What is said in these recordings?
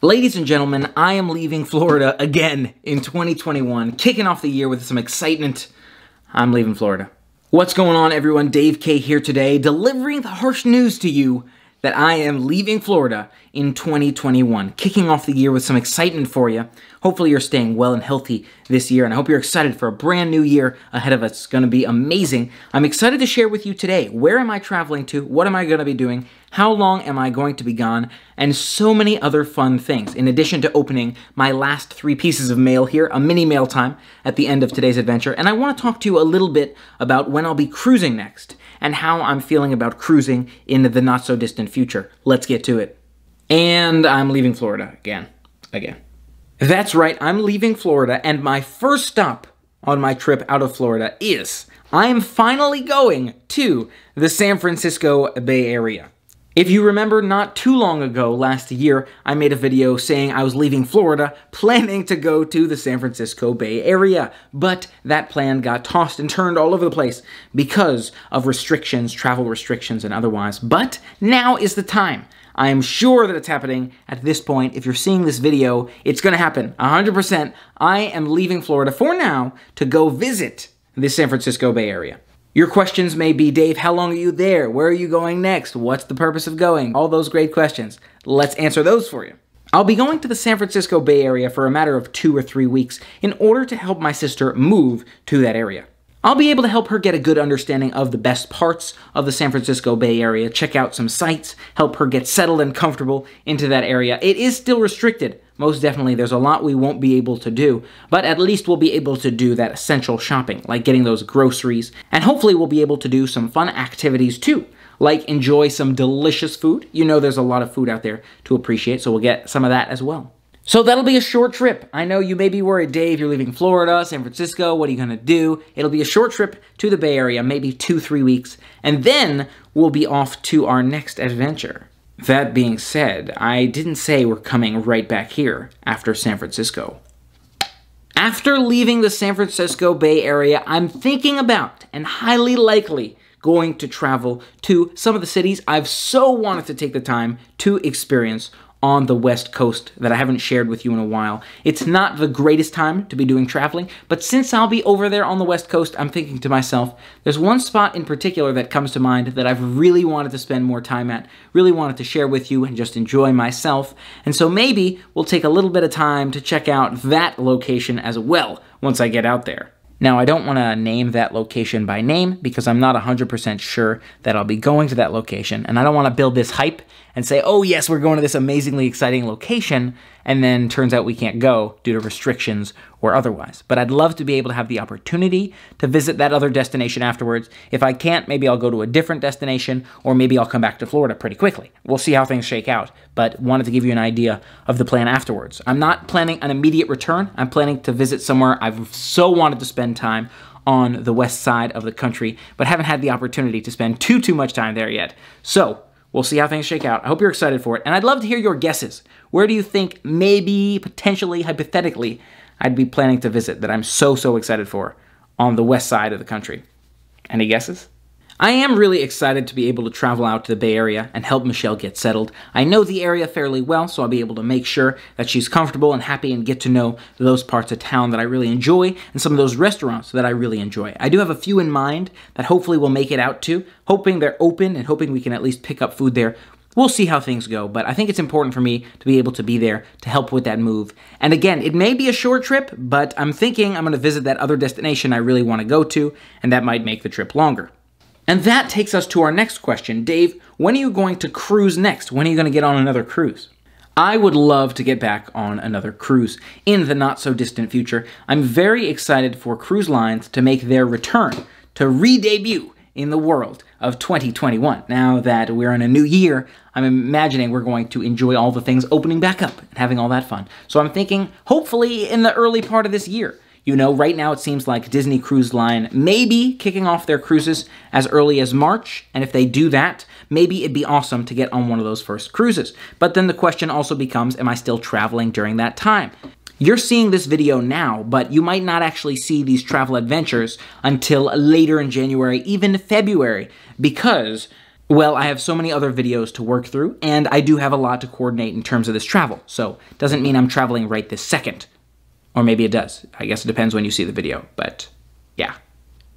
Ladies and gentlemen, I am leaving Florida again in 2021, kicking off the year with some excitement. I'm leaving Florida. What's going on, everyone? Dave K here today, delivering the harsh news to you that I am leaving Florida in 2021, kicking off the year with some excitement for you. Hopefully you're staying well and healthy this year, and I hope you're excited for a brand new year ahead of us. It's gonna be amazing. I'm excited to share with you today, where am I traveling to? What am I gonna be doing? How long am I going to be gone? And so many other fun things, in addition to opening my last three pieces of mail here, a mini mail time at the end of today's adventure. And I wanna talk to you a little bit about when I'll be cruising next and how I'm feeling about cruising in the not so distant future. Let's get to it. And I'm leaving Florida again. Again. That's right, I'm leaving Florida, and my first stop on my trip out of Florida is I am finally going to the San Francisco Bay Area. If you remember, not too long ago, last year, I made a video saying I was leaving Florida, planning to go to the San Francisco Bay Area, but that plan got tossed and turned all over the place because of restrictions, travel restrictions, and otherwise. But now is the time. I am sure that it's happening at this point. If you're seeing this video, it's gonna happen 100%. I am leaving Florida for now to go visit the San Francisco Bay Area. Your questions may be, Dave, how long are you there? Where are you going next? What's the purpose of going? All those great questions. Let's answer those for you. I'll be going to the San Francisco Bay Area for a matter of two or three weeks in order to help my sister move to that area. I'll be able to help her get a good understanding of the best parts of the San Francisco Bay Area, check out some sites, help her get settled and comfortable into that area. It is still restricted, most definitely. There's a lot we won't be able to do, but at least we'll be able to do that essential shopping, like getting those groceries, and hopefully we'll be able to do some fun activities too like enjoy some delicious food. You know there's a lot of food out there to appreciate, so we'll get some of that as well. So that'll be a short trip. I know you may be worried, Dave, you're leaving Florida, San Francisco, what are you gonna do? It'll be a short trip to the Bay Area, maybe two, three weeks, and then we'll be off to our next adventure. That being said, I didn't say we're coming right back here after San Francisco. After leaving the San Francisco Bay Area, I'm thinking about and highly likely going to travel to some of the cities I've so wanted to take the time to experience on the West Coast that I haven't shared with you in a while. It's not the greatest time to be doing traveling, but since I'll be over there on the West Coast, I'm thinking to myself, there's one spot in particular that comes to mind that I've really wanted to spend more time at, really wanted to share with you and just enjoy myself. And so maybe we'll take a little bit of time to check out that location as well once I get out there. Now, I don't want to name that location by name because I'm not 100% sure that I'll be going to that location. And I don't want to build this hype and say, oh, yes, we're going to this amazingly exciting location and then turns out we can't go due to restrictions or otherwise. But I'd love to be able to have the opportunity to visit that other destination afterwards. If I can't, maybe I'll go to a different destination, or maybe I'll come back to Florida pretty quickly. We'll see how things shake out, but wanted to give you an idea of the plan afterwards. I'm not planning an immediate return, I'm planning to visit somewhere I've so wanted to spend time on the west side of the country, but haven't had the opportunity to spend too, too much time there yet. So We'll see how things shake out. I hope you're excited for it. And I'd love to hear your guesses. Where do you think, maybe, potentially, hypothetically, I'd be planning to visit that I'm so, so excited for on the west side of the country? Any guesses? I am really excited to be able to travel out to the Bay Area and help Michelle get settled. I know the area fairly well, so I'll be able to make sure that she's comfortable and happy and get to know those parts of town that I really enjoy and some of those restaurants that I really enjoy. I do have a few in mind that hopefully we'll make it out to, hoping they're open and hoping we can at least pick up food there we'll see how things go, but I think it's important for me to be able to be there to help with that move. And again, it may be a short trip, but I'm thinking I'm going to visit that other destination I really want to go to, and that might make the trip longer. And that takes us to our next question. Dave, when are you going to cruise next? When are you going to get on another cruise? I would love to get back on another cruise in the not so distant future. I'm very excited for cruise lines to make their return, to re debut in the world of 2021. Now that we're in a new year, I'm imagining we're going to enjoy all the things opening back up and having all that fun. So I'm thinking, hopefully, in the early part of this year. You know, right now it seems like Disney Cruise Line may be kicking off their cruises as early as March, and if they do that, maybe it'd be awesome to get on one of those first cruises. But then the question also becomes, am I still traveling during that time? You're seeing this video now, but you might not actually see these travel adventures until later in January, even February, because well, I have so many other videos to work through, and I do have a lot to coordinate in terms of this travel, so doesn't mean I'm traveling right this second. Or maybe it does. I guess it depends when you see the video, but yeah.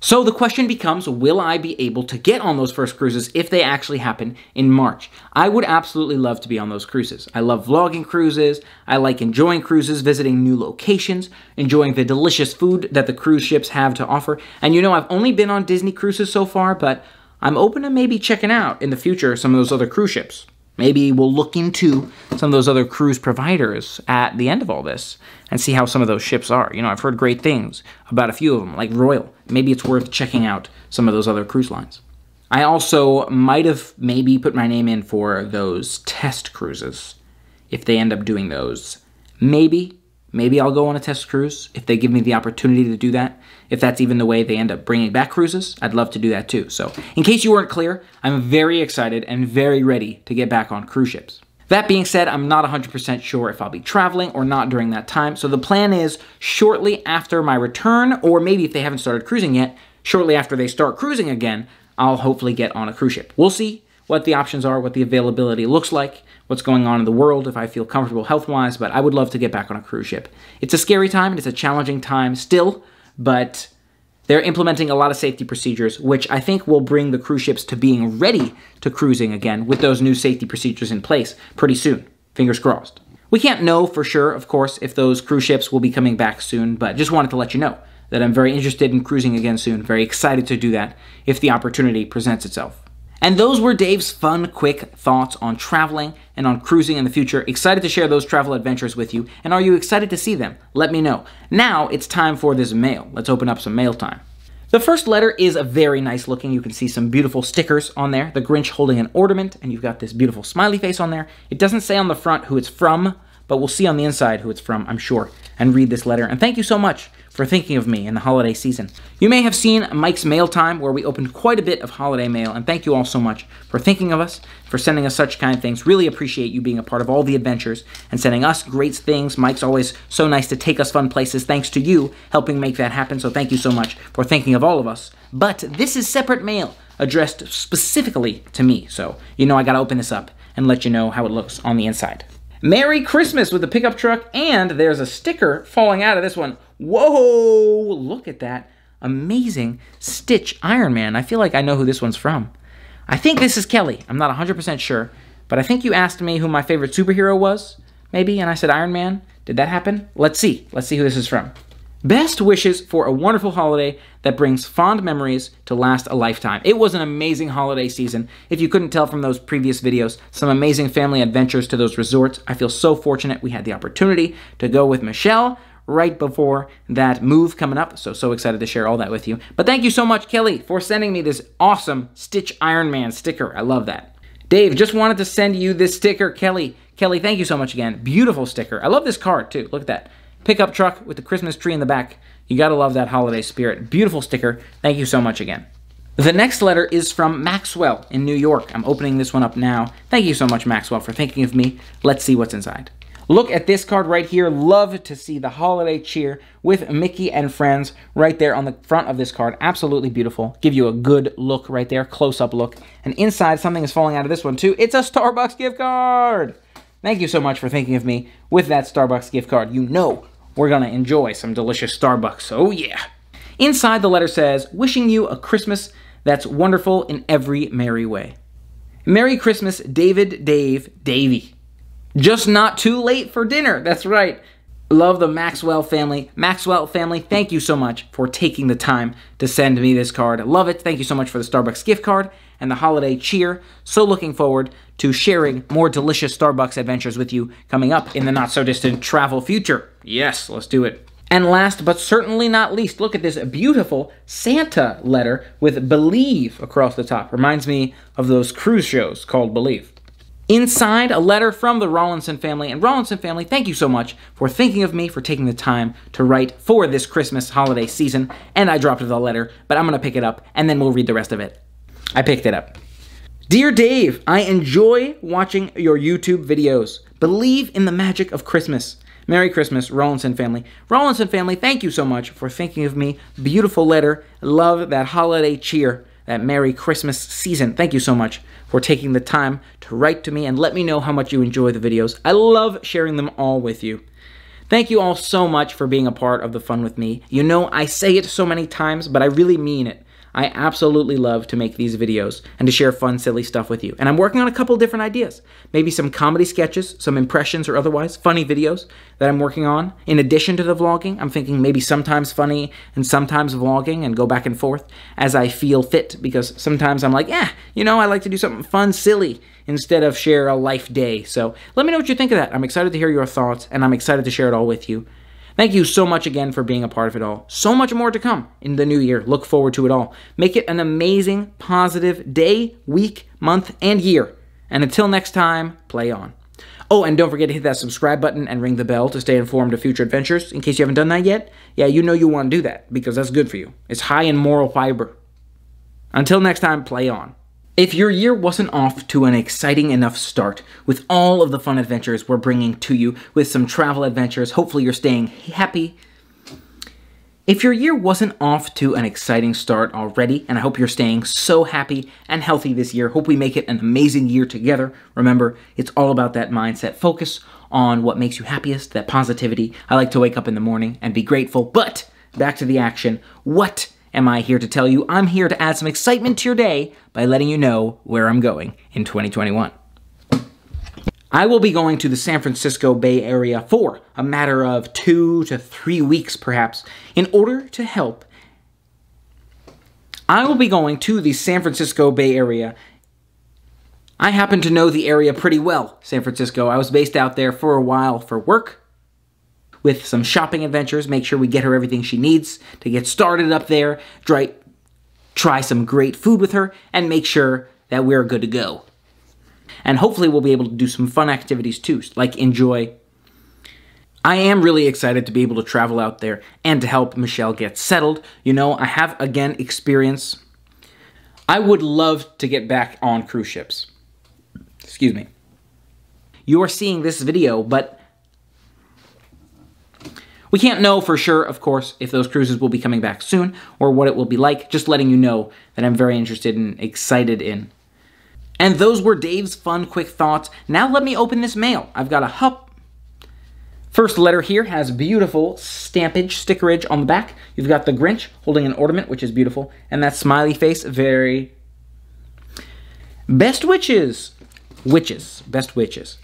So the question becomes, will I be able to get on those first cruises if they actually happen in March? I would absolutely love to be on those cruises. I love vlogging cruises. I like enjoying cruises, visiting new locations, enjoying the delicious food that the cruise ships have to offer. And you know, I've only been on Disney cruises so far, but I'm open to maybe checking out in the future some of those other cruise ships. Maybe we'll look into some of those other cruise providers at the end of all this and see how some of those ships are. You know, I've heard great things about a few of them, like Royal. Maybe it's worth checking out some of those other cruise lines. I also might have maybe put my name in for those test cruises if they end up doing those. Maybe Maybe I'll go on a test cruise if they give me the opportunity to do that. If that's even the way they end up bringing back cruises, I'd love to do that too. So, in case you weren't clear, I'm very excited and very ready to get back on cruise ships. That being said, I'm not 100% sure if I'll be traveling or not during that time, so the plan is shortly after my return, or maybe if they haven't started cruising yet, shortly after they start cruising again, I'll hopefully get on a cruise ship. We'll see what the options are, what the availability looks like, what's going on in the world, if I feel comfortable health wise, but I would love to get back on a cruise ship. It's a scary time and it's a challenging time still, but they're implementing a lot of safety procedures, which I think will bring the cruise ships to being ready to cruising again with those new safety procedures in place pretty soon. Fingers crossed. We can't know for sure, of course, if those cruise ships will be coming back soon, but just wanted to let you know that I'm very interested in cruising again soon, very excited to do that if the opportunity presents itself. And those were Dave's fun, quick thoughts on traveling and on cruising in the future. Excited to share those travel adventures with you. And are you excited to see them? Let me know. Now it's time for this mail. Let's open up some mail time. The first letter is very nice looking. You can see some beautiful stickers on there. The Grinch holding an ornament, and you've got this beautiful smiley face on there. It doesn't say on the front who it's from, but we'll see on the inside who it's from, I'm sure, and read this letter. And thank you so much for thinking of me in the holiday season. You may have seen Mike's Mail Time, where we opened quite a bit of holiday mail, and thank you all so much for thinking of us, for sending us such kind things. Really appreciate you being a part of all the adventures and sending us great things. Mike's always so nice to take us fun places, thanks to you helping make that happen, so thank you so much for thinking of all of us. But this is separate mail addressed specifically to me, so you know I gotta open this up and let you know how it looks on the inside. Merry Christmas with the pickup truck, and there's a sticker falling out of this one. Whoa, look at that amazing Stitch Iron Man. I feel like I know who this one's from. I think this is Kelly. I'm not 100% sure, but I think you asked me who my favorite superhero was, maybe, and I said Iron Man. Did that happen? Let's see. Let's see who this is from. Best wishes for a wonderful holiday that brings fond memories to last a lifetime. It was an amazing holiday season. If you couldn't tell from those previous videos, some amazing family adventures to those resorts. I feel so fortunate we had the opportunity to go with Michelle right before that move coming up. So, so excited to share all that with you. But thank you so much, Kelly, for sending me this awesome Stitch Iron Man sticker. I love that. Dave, just wanted to send you this sticker, Kelly. Kelly, thank you so much again. Beautiful sticker. I love this card too. Look at that pickup truck with the Christmas tree in the back. You gotta love that holiday spirit. Beautiful sticker. Thank you so much again. The next letter is from Maxwell in New York. I'm opening this one up now. Thank you so much, Maxwell, for thinking of me. Let's see what's inside. Look at this card right here. Love to see the holiday cheer with Mickey and friends right there on the front of this card. Absolutely beautiful. Give you a good look right there, close up look. And inside, something is falling out of this one too. It's a Starbucks gift card. Thank you so much for thinking of me. With that Starbucks gift card, you know we're gonna enjoy some delicious Starbucks. Oh, yeah. Inside, the letter says, Wishing you a Christmas that's wonderful in every merry way. Merry Christmas, David, Dave, Davy. Just not too late for dinner. That's right. Love the Maxwell family. Maxwell family, thank you so much for taking the time to send me this card. Love it. Thank you so much for the Starbucks gift card and the holiday cheer. So looking forward to sharing more delicious Starbucks adventures with you coming up in the not so distant travel future. Yes, let's do it. And last but certainly not least, look at this beautiful Santa letter with Believe across the top. Reminds me of those cruise shows called Believe. Inside, a letter from the Rollinson family. And Rollinson family, thank you so much for thinking of me, for taking the time to write for this Christmas holiday season. And I dropped the letter, but I'm going to pick it up and then we'll read the rest of it I picked it up. Dear Dave, I enjoy watching your YouTube videos. Believe in the magic of Christmas. Merry Christmas, Rollinson family. Rollinson family, thank you so much for thinking of me. Beautiful letter. Love that holiday cheer, that Merry Christmas season. Thank you so much for taking the time to write to me and let me know how much you enjoy the videos. I love sharing them all with you. Thank you all so much for being a part of the fun with me. You know, I say it so many times, but I really mean it. I absolutely love to make these videos and to share fun, silly stuff with you. And I'm working on a couple different ideas. Maybe some comedy sketches, some impressions or otherwise, funny videos that I'm working on. In addition to the vlogging, I'm thinking maybe sometimes funny and sometimes vlogging and go back and forth as I feel fit because sometimes I'm like, yeah, you know, I like to do something fun, silly instead of share a life day. So let me know what you think of that. I'm excited to hear your thoughts and I'm excited to share it all with you. Thank you so much again for being a part of it all. So much more to come in the new year. Look forward to it all. Make it an amazing, positive day, week, month, and year. And until next time, play on. Oh, and don't forget to hit that subscribe button and ring the bell to stay informed of future adventures. In case you haven't done that yet, yeah, you know you want to do that because that's good for you. It's high in moral fiber. Until next time, play on. If your year wasn't off to an exciting enough start, with all of the fun adventures we're bringing to you, with some travel adventures, hopefully you're staying happy. If your year wasn't off to an exciting start already, and I hope you're staying so happy and healthy this year, hope we make it an amazing year together. Remember, it's all about that mindset. Focus on what makes you happiest, that positivity. I like to wake up in the morning and be grateful, but back to the action. What am I here to tell you. I'm here to add some excitement to your day by letting you know where I'm going in 2021. I will be going to the San Francisco Bay Area for a matter of two to three weeks, perhaps, in order to help. I will be going to the San Francisco Bay Area. I happen to know the area pretty well, San Francisco. I was based out there for a while for work, with some shopping adventures, make sure we get her everything she needs to get started up there, try, try some great food with her, and make sure that we're good to go. And hopefully we'll be able to do some fun activities too, like enjoy. I am really excited to be able to travel out there and to help Michelle get settled. You know, I have, again, experience. I would love to get back on cruise ships. Excuse me. You are seeing this video, but we can't know for sure, of course, if those cruises will be coming back soon or what it will be like, just letting you know that I'm very interested and excited in. And those were Dave's fun, quick thoughts. Now let me open this mail. I've got a hup. First letter here has beautiful stampage, stickerage on the back. You've got the Grinch holding an ornament, which is beautiful, and that smiley face, very. Best witches! Witches. Best witches.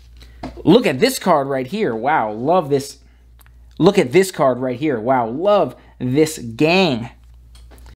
Look at this card right here. Wow, love this Look at this card right here. Wow, love this gang.